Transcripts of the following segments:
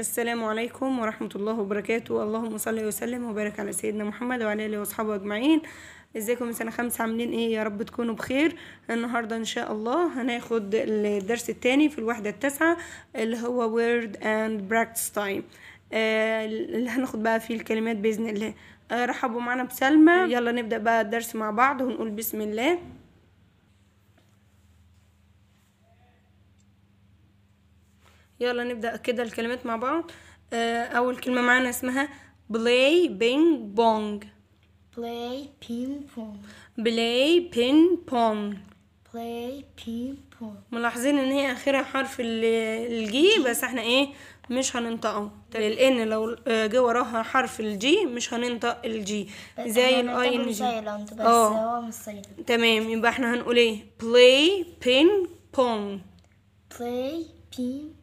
السلام عليكم ورحمة الله وبركاته اللهم صل وسلم وبارك على سيدنا محمد وعلى آله وصحبه أجمعين ازيكم سنة خمسة عاملين ايه يا رب تكونوا بخير النهاردة ان شاء الله هناخد الدرس التاني في الوحدة التاسعة اللي هو word and practice time آه، اللي هناخد بقى فيه الكلمات بإذن الله آه، رحبوا معنا بسلمى يلا نبدأ بقى الدرس مع بعض ونقول بسم الله يلا نبدأ كده الكلمات مع بعض آه، أول كلمة معانا اسمها بلاي بينج بونج play ping pong play ping pong play ping pong ملاحظين ان هي اخرها حرف الجي بس احنا ايه مش هننطقه طيب. لان لو آه، جه وراها حرف الجي مش هننطق الجي زي الاي ان جي اه تمام يبقى احنا هنقول ايه play ping pong play ping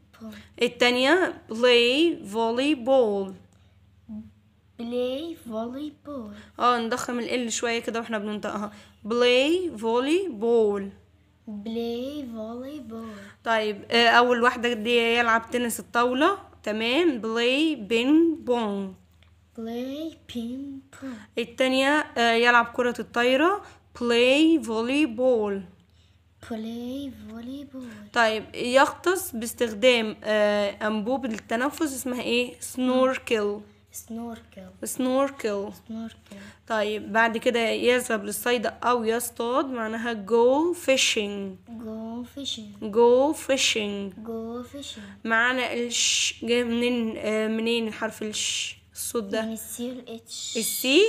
التانية play volleyball play volleyball اه نضخم ال شوية كده واحنا بننطقها play volleyball play volleyball طيب أول واحدة دي يلعب تنس الطاولة تمام play ping pong play ping pong التانية يلعب كرة الطايرة play volleyball بلاي فولي بول طيب يغطس باستخدام آه، أنبوب للتنفس اسمها ايه؟ سنوركل سنوركل سنوركل سنوركل طيب بعد كده يذهب للصيد أو يصطاد معناها جو فيشنج جو فيشنج جو فيشنج جو فيشنج معنى الش جاي منين آه، منين حرف الش الصوت ده؟ من يعني السي والاتش السي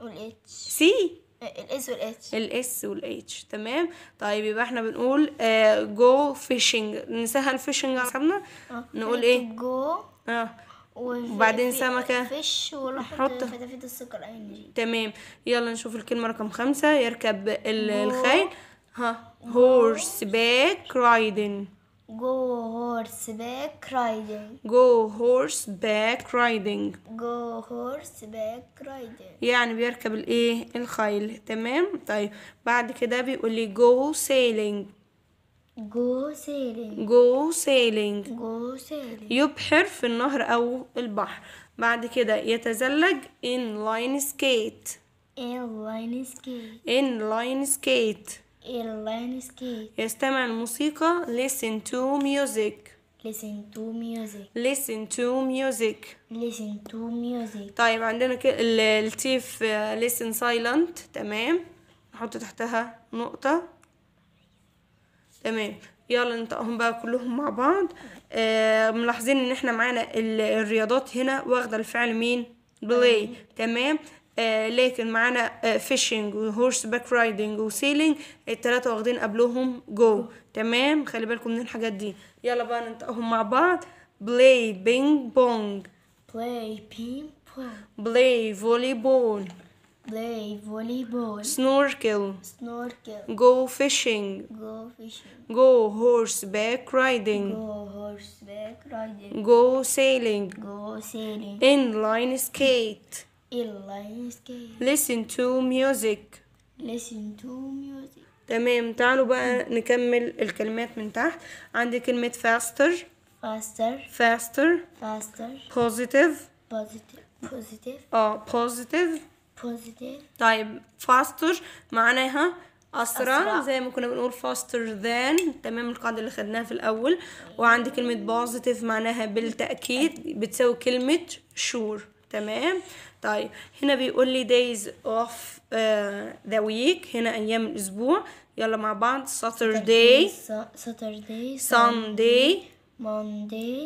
والاتش سي الاس والاتش الاس والاتش تمام طيب يبقى احنا بنقول آه جو فيشنج نسهل فيشنج على حسابنا آه. نقول ايه جو اه وبعدين سمكة فيش ونحط فتافيت السكر اي تمام يلا نشوف الكلمة رقم خمسة يركب الخيل ها هورس باك رايدن Go horseback riding. Go horseback riding. Go horseback riding. يعني بيركب الايه الخيل تمام طيب بعد كده بيقول لي go sailing. Go sailing. Go sailing. Go sailing. يبحر في النهر او البحر بعد كده يتزلج in line skate. In line skate. In line skate. يلا استمع يستمع الموسيقى listen to music listen to music listen to music listen to music طيب عندنا كده التيف uh, listen silent تمام نحط تحتها نقطة تمام يلا ننطقهم بقى كلهم مع بعض آه ملاحظين ان احنا معانا الرياضات هنا واخده الفعل مين بلاي تمام آه، لكن معانا فيشنج وهورس باك رايدنج وسيلينج التلاتة واخدين قبلهم جو تمام خلي بالكم من الحاجات دي يلا بقى ننطقهم مع بعض بلاي بينج بونج بلاي بينج بونج بلاي فولي بول سنوركل جو فيشنج جو فيشنج جو هورس باك رايدنج جو هورس باك رايدنج جو سيلينج جو سيلينج ان لاين سكيت listen to music listen to music تمام تعالوا بقى نكمل الكلمات من تحت عندي كلمة faster faster faster faster positive positive positive اه positive positive طيب faster معناها أسرع, أسرع. زي ما كنا بنقول faster than تمام القاعدة اللي خدناها في الأول وعندي كلمة positive معناها بالتأكيد بتساوي كلمة sure تمام طيب هنا بيقول لي days of uh, the week هنا أيام الأسبوع يلا مع بعض Saturday Saturday Sunday Monday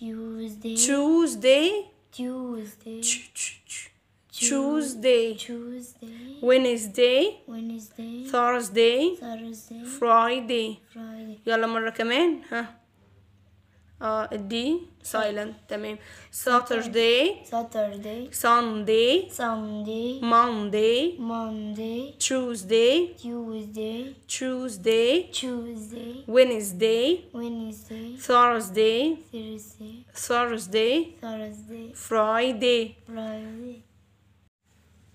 Tuesday Tuesday Tuesday Tuesday Tuesday Wednesday Wednesday Thursday Thursday Friday Friday يلا مرة كمان ها اه الدي سايلنت تمام ساتردي ساتردي ساندي ساندي ماندي ماندي تشوزدي تشوزدي تشوزدي تشوزدي وينزدي وينزدي ثورزدي ثورزدي ثورزدي فرايدي فرايدي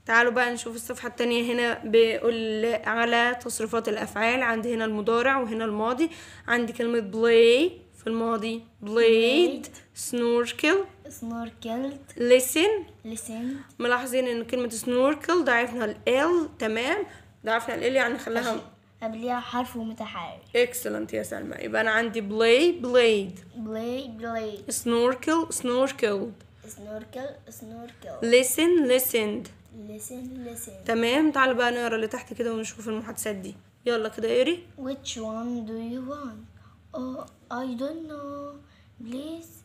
تعالوا بقى نشوف الصفحة التانية هنا بيقول على تصريفات الأفعال عندي هنا المضارع وهنا الماضي عندي كلمة play الماضي بلايد سنوركل سنوركلد لسن لسن ملاحظين ان كلمة سنوركل ضعفنا ال تمام ضعفنا ال يعني خلاها قبليها حرف ومتحرك اكسلنت يا سلمى يبقى انا عندي بلاي بلايد بلاي بلايد سنوركل سنوركل سنوركل سنوركل لسن لسند لسن لسن تمام تعال بقى نقرا اللي تحت كده ونشوف المحادثات دي يلا كده اقري which one do you want Oh, I don't know. Please,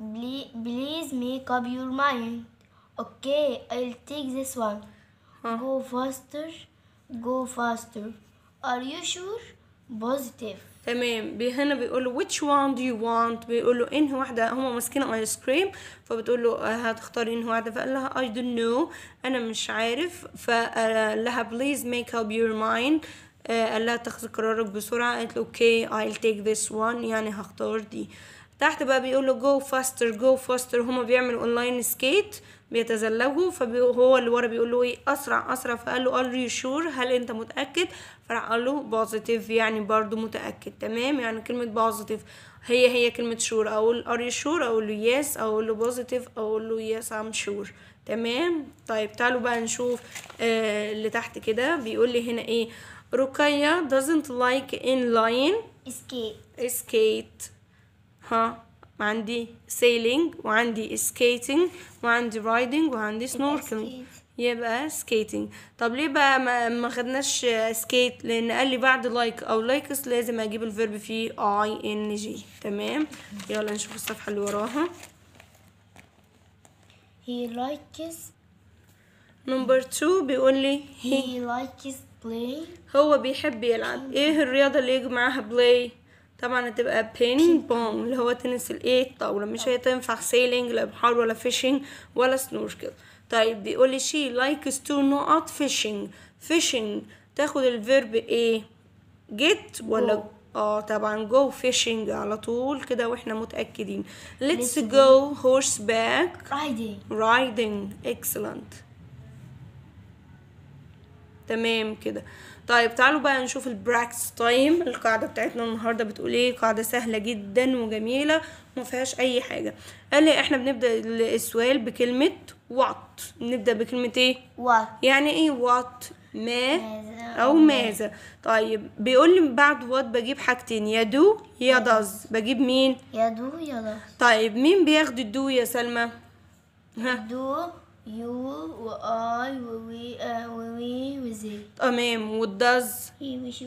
please, make up your mind. Okay, I'll take this one. Huh? Go faster, go faster. Are you sure? Positive. تمام هنا بيقول له which one do you want بيقول له انهي واحده هما ماسكين ايس كريم فبتقول له هتختاري انهي واحده فقال لها I don't know انا مش عارف فقال لها please make up your mind قال آه، لها قرارك بسرعة قالت له اوكي I'll take this one يعني هختار دي تحت بقى بيقول له جو فاستر جو فاستر هما بيعملوا اونلاين سكيت بيتزلجوا فهو اللي ورا بيقول له ايه اسرع اسرع فقال له ار يو شور هل انت متاكد فراح قال له بوزيتيف يعني برضو متاكد تمام يعني كلمه بوزيتيف هي هي كلمه شور اقول ار يو شور اقول له يس اقول له بوزيتيف اقول له يس ام شور تمام طيب تعالوا بقى نشوف آه اللي تحت كده بيقول لي هنا ايه رقية doesn't like in line skate skate ها عندي sailing وعندي skating وعندي riding وعندي snorkeling يبقى skating طب ليه بقى ما, ما خدناش skate لان قال لي بعد like او likes لازم اجيب الفيرب فيه i n g تمام يلا نشوف الصفحة اللي وراها he likes نمبر 2 بيقول لي he, he likes هو بيحب يلعب ايه الرياضة اللي يجي معاها بلاي طبعا هتبقى بينج بونج اللي هو تنس الايه الطاولة مش هتنفع سيلينج لا بحار ولا فيشنج ولا سنوركل طيب بيقولي شي لايكس تو نوت فيشينج فيشينج تاخد الفيرب ايه جيت ولا اه طبعا جو فيشنج على طول كده واحنا متاكدين let's go horseback riding riding excellent تمام كده طيب تعالوا بقى نشوف البراكس تايم القاعدة بتاعتنا النهاردة بتقول ايه قاعدة سهلة جدا وجميلة ما فيهاش اي حاجة قال لي احنا بنبدأ السؤال بكلمة وات نبدأ بكلمة ايه وات يعني ايه وات ما او ماذا طيب بيقول لي بعد وات بجيب حاجتين يا دو يا داز بجيب مين يا دو يا داز طيب مين بياخد الدو يا سلمى ها دو يو و اي و وي و وي و زي تمام والدز هي مش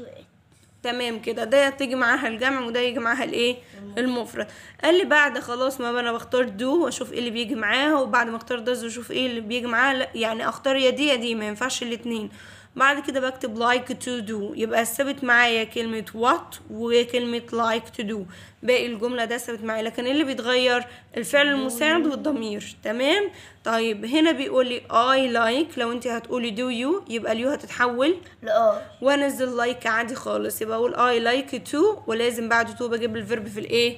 تمام كده ده تيجي معاها الجمع وده يجي معاها الايه المفرد قال لي بعد خلاص ما انا بختار دو واشوف ايه اللي بيجي معاها وبعد ما اختار دز واشوف ايه اللي بيجي معاها يعني اختار يا دي يا دي ما ينفعش الاتنين بعد كده بكتب لايك تو دو يبقى ثابت معايا كلمة وات وكلمة لايك تو دو باقي الجملة ده ثابت معايا لكن اللي بيتغير الفعل المساعد والضمير تمام طيب هنا بيقول لي اي لايك لو انت هتقولي دو يو يبقى اليو هتتحول لا وانزل لايك عادي خالص يبقى اقول اي لايك تو ولازم بعد تو بجيب الفيرب في الايه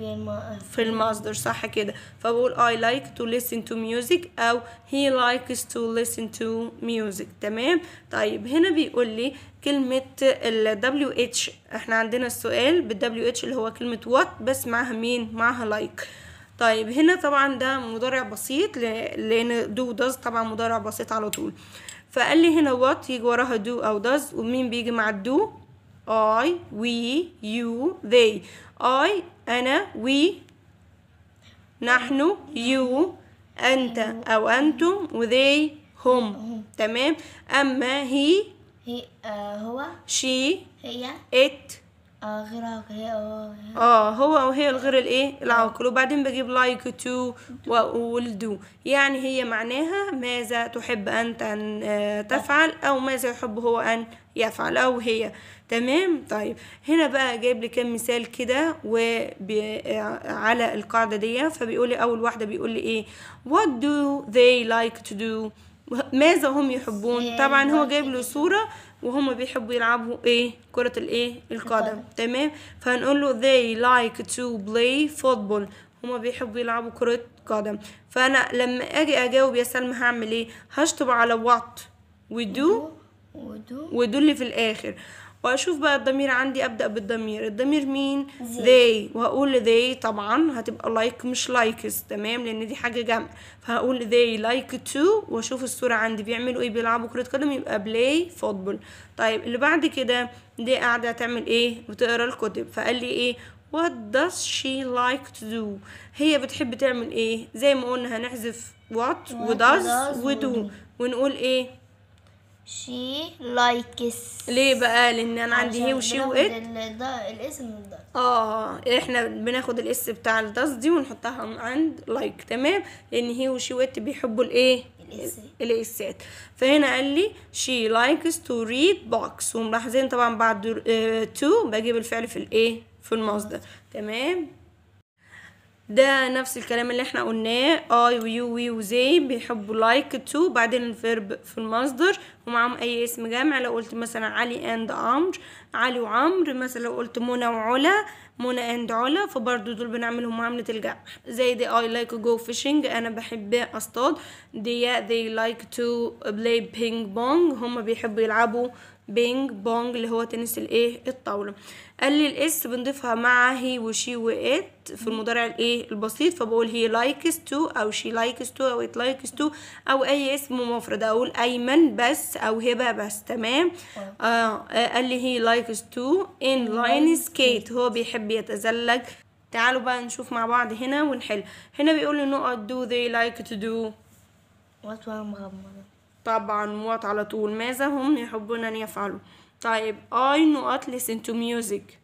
فيلم في قصدر صح كده فبقول I like to listen to music أو he likes to listen to music تمام طيب هنا بيقول لي كلمة ال WH احنا عندنا السؤال بال WH اللي هو كلمة what بس معاها مين معاها like طيب هنا طبعا ده مضارع بسيط لأن do does طبعا مضارع بسيط على طول فقال لي هنا what يجي وراها do أو does ومين بيجي مع الدو I we you they I أنا we نحن you أنت أو أنتم وذي هم تمام أما هي آه، هي هو she هي it اه غير عاقل آه،, اه هو وهي الغير الايه العاقل وبعدين بجيب لايك تو واقول دو يعني هي معناها ماذا تحب انت ان آه، تفعل او ماذا يحب هو ان يفعل او هي تمام طيب هنا بقى جايب لي كام مثال كده وعلى القاعده دي فبيقول لي اول واحده بيقول لي ايه what do they like to do ماذا هم يحبون طبعا هو جايب له صوره وهم بيحبوا يلعبوا ايه كرة الايه القدم تمام فهنقول له they like to play football هما بيحبوا يلعبوا كرة قدم فانا لما اجي اجاوب يا سلمى هعمل ايه هشطب على what ودو ودو اللي في الاخر واشوف بقى الضمير عندي ابدا بالضمير الضمير مين they وهقول they طبعا هتبقى لايك like مش لايكس تمام لان دي حاجه جمع فهقول they like to واشوف الصوره عندي بيعملوا ايه بيلعبوا كره قدم يبقى play football طيب اللي بعد كده دي قاعده تعمل ايه وتقرا الكتب فقال لي ايه What does she like to do? هي بتحب تعمل ايه؟ زي ما قلنا هنحذف وات what و does و do ونقول ايه؟ شي لايكس ليه بقى لان انا عندي هي وشي وات الاسم ده اه احنا بناخد الاس بتاع الداس دي ونحطها عند لايك تمام لان هي وشي وات بيحبوا الايه الاسات فهنا قال لي شي لايكس تو ريد بوكس وملاحظين طبعا بعد تو آه، بجيب الفعل في الايه في المصدر تمام ده نفس الكلام اللي احنا قلناه اي ويو وي وزي بيحبوا لايك تو بعدين الفيرب في المصدر ومعاهم اي اسم جامع لو قلت مثلا علي اند عمرو علي وعمر مثلا لو قلت منى وعلا منى اند علا فبرضو دول بنعملهم معاملة الجمع زي دي اي لايك جو فيشنج انا بحب اصطاد دي دي لايك تو بلاي بينج بونج هما بيحبوا يلعبوا بينج بونج اللي هو تنس الايه الطاولة قال لي الاس بنضيفها مع هي وشي وات في المضارع الايه البسيط فبقول هي لايكس تو او شي لايكس تو او ات لايكس تو او اي اسم مفرد اقول ايمن بس او هبه بس تمام آه،, آه, قال لي هي لايكس تو ان لاين سكيت هو بيحب يتزلج تعالوا بقى نشوف مع بعض هنا ونحل هنا بيقول لي نقط دو ذي لايك تو دو وات طبعا وات على طول ماذا هم يحبون ان يفعلوا طيب I نقط listen to music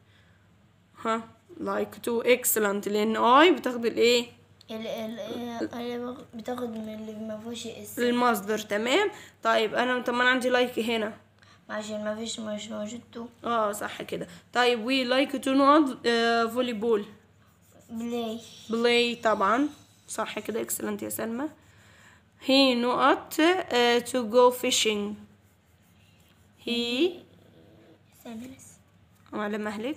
ها like to excellent لأن I بتاخد الإيه؟ ال بتاخد من اللي ما فيهوش اس المصدر تمام طيب انا طب ما انا عندي لايك هنا عشان ما فيش مش موجود تو اه صح كده طيب وي لايك تو نقط فولي بول بلاي بلاي طبعا صح كده اكسلنت يا سلمى هي نقط تو جو فيشنج هي أنا وعلى مهلك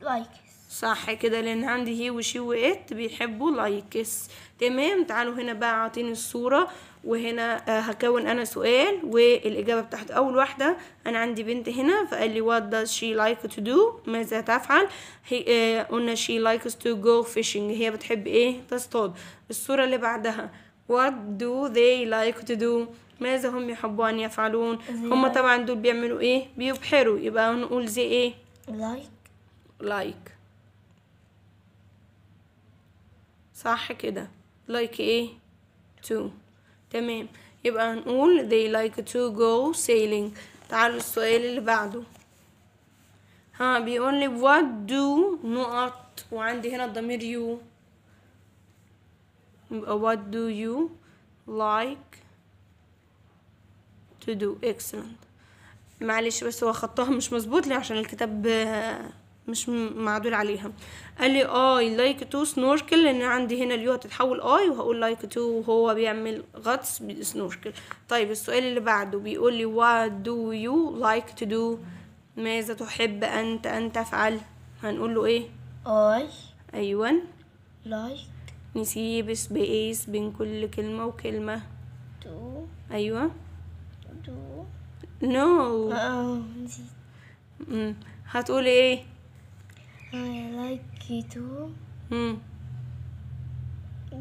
لايكس صح كده لان عندي هي وشي وات بيحبوا لايكس تمام تعالوا هنا بقى عاطيني الصورة وهنا آه، هكون انا سؤال والاجابة بتاعت اول واحدة انا عندي بنت هنا فقال لي what does she like to do ماذا تفعل هي آه، قلنا she likes to go fishing هي بتحب ايه تصطاد الصورة اللي بعدها what do they like to do ماذا هم يحبوا ان يفعلون هم طبعا دول بيعملوا ايه بيبحروا يبقى نقول زي ايه لايك لايك صح كده لايك ايه تو تمام يبقى هنقول they like to go sailing تعالوا السؤال اللي بعده ها بيقول لي what do نقط وعندي هنا الضمير you يبقى what do you like to do excellent معلش بس هو خطها مش مظبوط ليه عشان الكتاب آه، مش معدول عليها قال لي اي لايك تو سنوركل لان عندي هنا اليو هتتحول اي وهقول لايك تو وهو بيعمل غطس بسنوركل طيب السؤال اللي بعده بيقول لي وات دو يو لايك تو دو ماذا تحب انت ان تفعل هنقول له ايه اي ايوه لايك نسيب سبيس بين كل كلمه وكلمه تو ايوه نو اه هتقولي ايه I like you to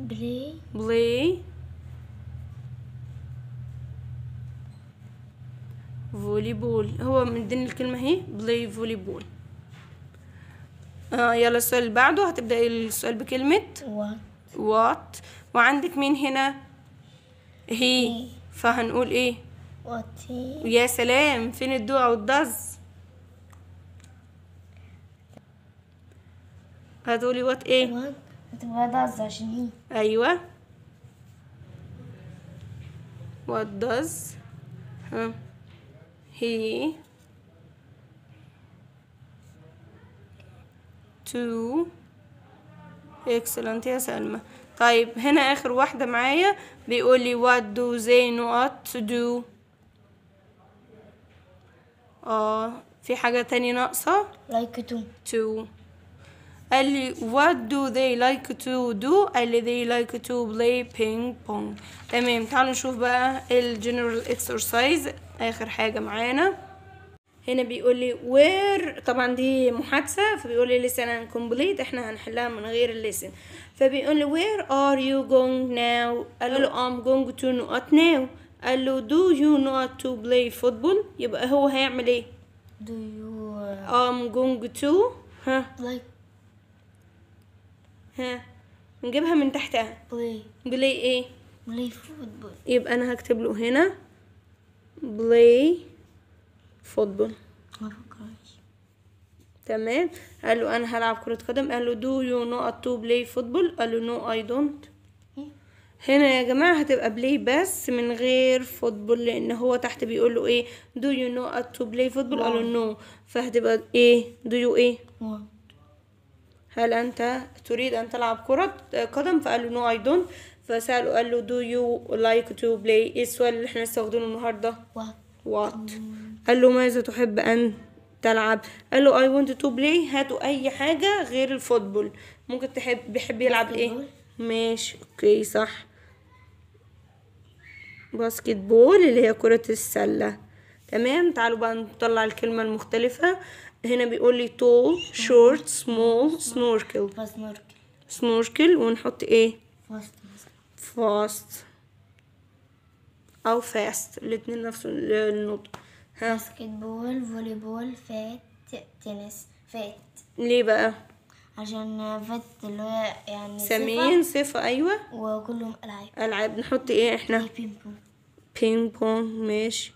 play play فولي بول هو مدين الكلمة اهي بلاي فولي بول آه يلا السؤال اللي بعده هتبدأي السؤال بكلمة وات وات وعندك مين هنا هي فهنقول ايه يا سلام فين الدوع والضز هتقولي وات ايه هتبقى ضز عشان ايه ايوه وات ضز ها هي تو اكسلنت يا سلمى طيب هنا اخر واحده معايا بيقول لي وات دو زي نوت تو دو اه في حاجة تانية ناقصة like to to قال لي what do they like to do قال لي they like to play ping pong تمام تعالوا نشوف بقى الجنرال exercise اخر حاجة معانا هنا بيقول لي where طبعا دي محادثة فبيقول لي listen complete احنا هنحلها من غير listen فبيقول لي where are you going now قال له I'm going to نوت now قال له do you not to play football يبقى هو هيعمل ايه do you I'm going to ها play ها نجيبها من تحتها play play ايه play football يبقى انا هكتب له هنا play football ما فكرش تمام قال له انا هلعب كرة قدم قال له do you not to play football قال له no I don't هنا يا جماعة هتبقى بلاي بس من غير فوتبول لان هو تحت بيقول له ايه دو يو نو ات تو بلاي فوتبول قالوا نو فهتبقى ايه دو يو ايه هل انت تريد ان تلعب كرة قدم فقال له نو اي دونت فسأله قال له دو يو لايك تو بلاي ايه السؤال اللي احنا هنستخدمه النهارده وات قال له ماذا تحب ان تلعب قال له اي ونت تو بلاي هاتوا اي حاجه غير الفوتبول ممكن تحب بيحب يلعب ايه ماشي اوكي صح باسكت بول اللي هي كرة السلة تمام تعالوا بقى نطلع الكلمة المختلفة هنا بيقول لي tall short small snorkel سنوركل ونحط ايه فاست او فاست الاتنين نفس النطق باسكت بول فولي بول فات تنس فات ليه بقى عشان فت اللي هو يعني سمين صفة أيوة وكلهم ألعاب ألعاب نحط إيه إحنا؟ بين بونج بونج ماشي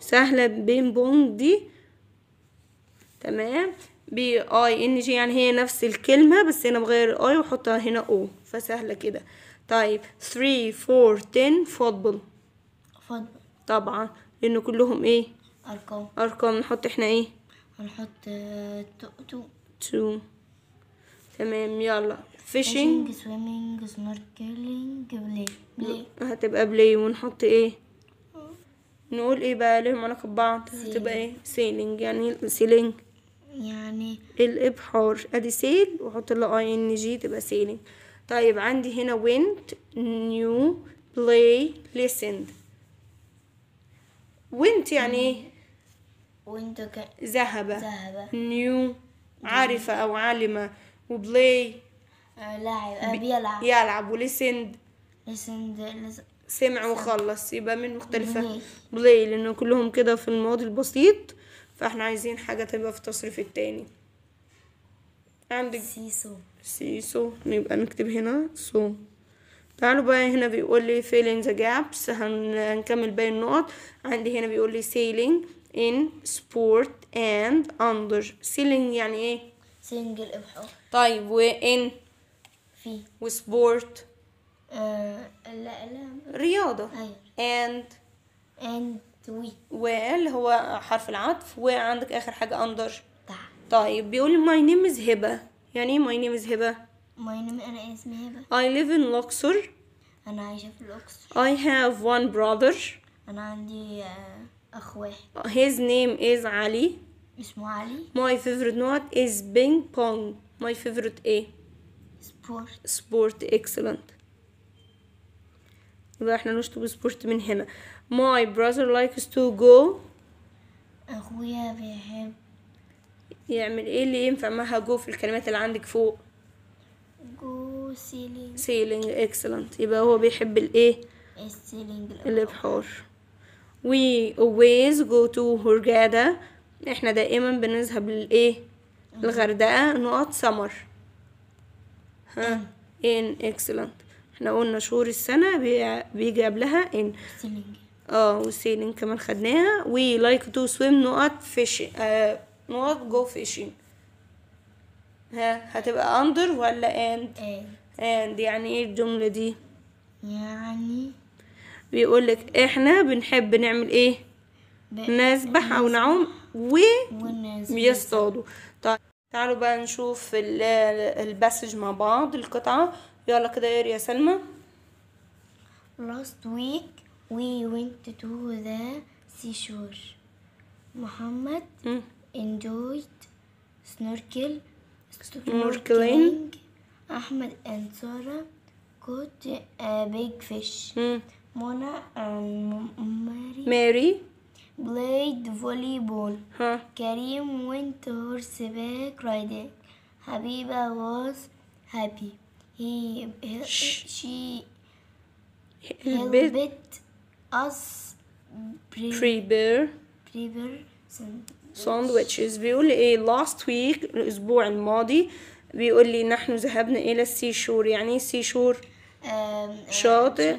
سهلة بين بونج دي تمام بي اي ان جي يعني هي نفس الكلمة بس هنا بغير اي وحطها هنا او فسهلة كده طيب 3 4 10 فوتبول فوتبول طبعا لان كلهم ايه ارقام ارقام نحط احنا ايه هنحط 2 آه، 2 تمام يلا فيشنج سويمنج سنوركلينج بلاي بلاي هتبقى بلاي ونحط ايه نقول ايه بقى لهم علاقه ببعض هتبقى ايه سيلينج يعني سيلينج يعني الابحار ادي سيل واحط له اي ان جي تبقى سيلينج طيب عندي هنا وينت نيو بلاي ليسند وينت يعني ايه وينت ذهب ذهب نيو عارفه او عالمه وبلاي آه، لاعب آه، بيلعب يلعب وليسند لسند سمع وخلص يبقى من مختلفة بلاي لأن كلهم كده في الماضي البسيط فاحنا عايزين حاجة تبقى في التصريف التاني عندك سيسو سيسو نبقى نكتب هنا سو تعالوا بقى هنا بيقول لي filling the gaps هنكمل باقي النقط عندي هنا بيقول لي سيلينج ان سبورت اند اندر سيلينج يعني ايه سنجل ابحر طيب وان في وسبورت آه لا لا رياضة اند اند وي وال هو حرف العطف وعندك اخر حاجة اندر طيب بيقول ماي نيم از هبة يعني ايه ماي نيم از هبة؟ ماي نيم انا اسمي هبة اي ليف ان لوكسور انا عايشة في لوكسور اي هاف وان براذر انا عندي آه، اخ واحد هيز نيم از علي اسمه علي ماي فيفورت نوت از بينج بونج ماي فيفورت ايه سبورت سبورت اكسلنت يبقى احنا نشطب سبورت من هنا ماي براذر لايكس تو جو اخويا بيحب يعمل ايه اللي ينفع معها جو في الكلمات اللي عندك فوق جو سيلينج سيلينج اكسلنت يبقى هو بيحب الايه السيلينج الابحار وي always جو تو هورجادا احنا دائما بنذهب للايه الغردقة نقط سمر ها ان اكسلنت احنا قلنا شهور السنة بيجي قبلها ان اه وسيلين كمان خدناها وي لايك تو سويم نقط فيش آه، نقط جو فيشين ها هتبقى اندر ولا اند اند يعني ايه الجملة دي يعني بيقولك احنا بنحب نعمل ايه نسبح او نعوم و يصطادوا طيب تعالوا بقى نشوف الباسج مع بعض القطعه يلا كده يا ريا سلمى last week we تو ذا سي شور محمد enjoyed سنوركل سنوركلينج احمد and ساره كوت بيج فيش منى and ماري ماري بلايد فولي بول ها. كريم وينت هورس باك رايدنج حبيبة واز هابي هي شي هيلبت اس بريبير بريبير ساندويتشز بيقول ايه لاست ويك الاسبوع الماضي بيقول لي نحن ذهبنا الى السي شور يعني سي شور شاطئ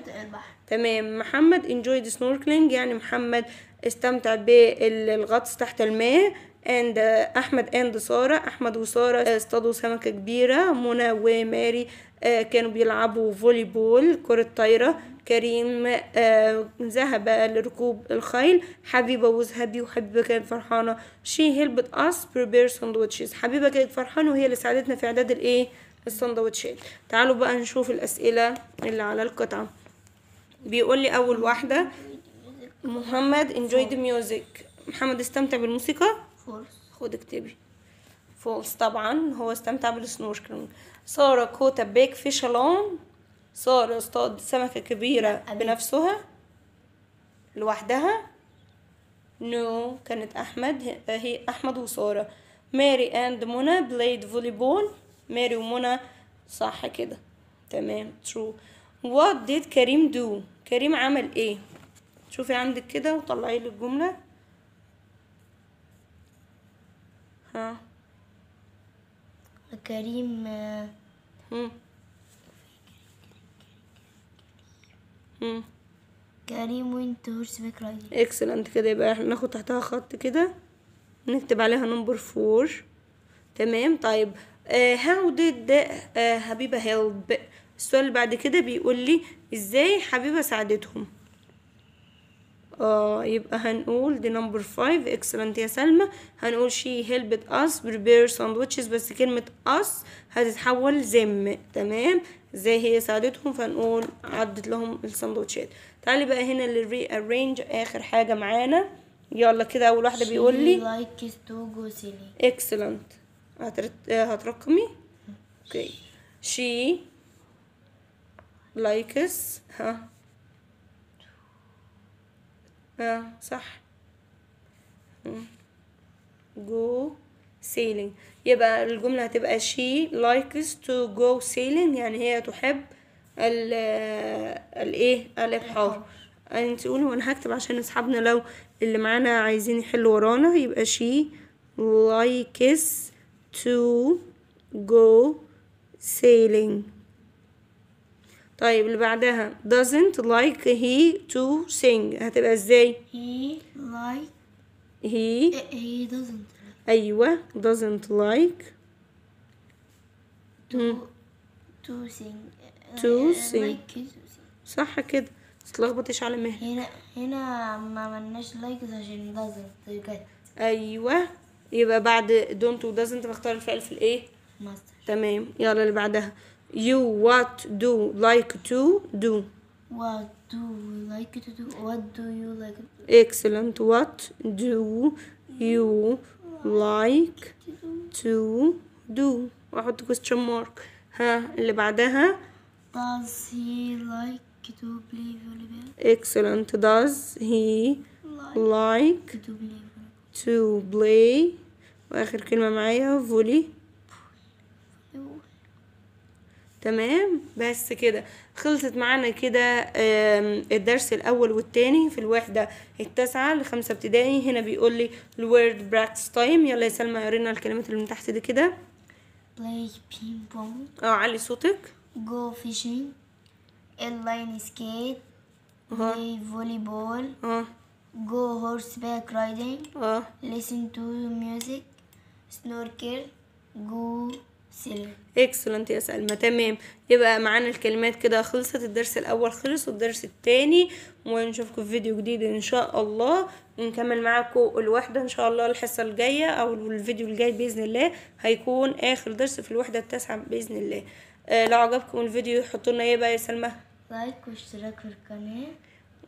تمام محمد انجويد سنوركلينج يعني محمد استمتع بالغطس تحت الماء اند احمد اند ساره احمد وساره اصطادوا سمكه كبيره منى وماري آه، كانوا بيلعبوا فولي بول كره طايره كريم آه، ذهب لركوب الخيل حبيبه وذهبي وحبيبه كانت فرحانه شي هيلبت اس بريبير ساندوتشز حبيبه كانت فرحانه وهي اللي ساعدتنا في اعداد الايه السندوتشات تعالوا بقى نشوف الاسئله اللي على القطعه بيقول لي اول واحده محمد enjoy the music محمد استمتع بالموسيقى false خد اكتبي false طبعا هو استمتع بالسنوركلينج سارة كوتا بيك فيش الون سارة اصطاد سمكة كبيرة بنفسها لوحدها نو no. كانت أحمد هي أحمد وسارة ماري اند منى بلايد فولي بول ماري ومنى صح كده تمام ترو وات ديد كريم دو كريم عمل ايه شوفي عندك كده وطلعي لي الجمله ها كريم كريم وانت هورس بيك رايدنج اكسلنت كده يبقى احنا ناخد تحتها خط كده نكتب عليها نمبر فور تمام طيب هاو آه، آه، ديد حبيبه هيلب السؤال بعد كده بيقول لي ازاي حبيبه ساعدتهم اه يبقى هنقول دي نمبر فايف اكسلنت يا سلمى هنقول شي هيلبت اس بريبير ساندوتشز بس كلمة اس هتتحول زم تمام زي هي ساعدتهم فنقول عدت لهم الساندوتشات تعالي بقى هنا للري ارينج اخر حاجة معانا يلا كده اول واحدة بيقول لي اكسلنت هترقمي اوكي شي لايكس ها اه صح جو سيلينج يبقى الجملة هتبقى she likes to go sailing يعني هي تحب ال آه، الايه الابحار يعني انت قولي وانا هكتب عشان اصحابنا لو اللي معانا عايزين يحلوا ورانا يبقى she likes to go sailing طيب اللي بعدها doesn't like he to sing هتبقى ازاي he like he he doesn't ايوه doesn't like to hmm. to sing to sing صح كده متلخبطش على مهلك هنا هنا ما عملناش لايك عشان doesn't بجد ايوه يبقى بعد don't و doesn't بختار الفعل في الايه تمام يلا اللي بعدها you what do like to do? What do you like to do? What do you like to do? Excellent. What do you like to do? وأحط question mark. ها اللي بعدها Does he like to play volleyball? Excellent. Does he like, like to play? to play وآخر كلمة معايا volley تمام بس كده خلصت معانا كده الدرس الاول والتاني في الوحده التاسعه لخمسه ابتدائي هنا بيقول لي الورد براكتس تايم يلا يا سلمى قرينا الكلمات اللي من تحت دي كده اه علي صوتك جو فيشنج اللاين سكيت بلاي فولي بول اه هورس باك رايدنج اه ليسن تو ميوزك سنوركل جو اكسلنت يا سلمى تمام يبقى معانا الكلمات كده خلصت الدرس الاول خلص والدرس التاني ونشوفكم في فيديو جديد ان شاء الله ونكمل معاكم الوحده ان شاء الله الحصه الجايه او الفيديو الجاي باذن الله هيكون اخر درس في الوحده التاسعه باذن الله آه لو عجبكم الفيديو حطوا لنا ايه بقى يا سلمى لايك واشتراك في القناه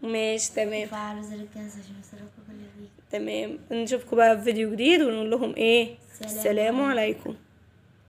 ماشي تمام وفعلوا زر الجرس عشان يوصلكم كل فيديو تمام نشوفكم بقى في فيديو جديد ونقول لهم ايه السلام عليكم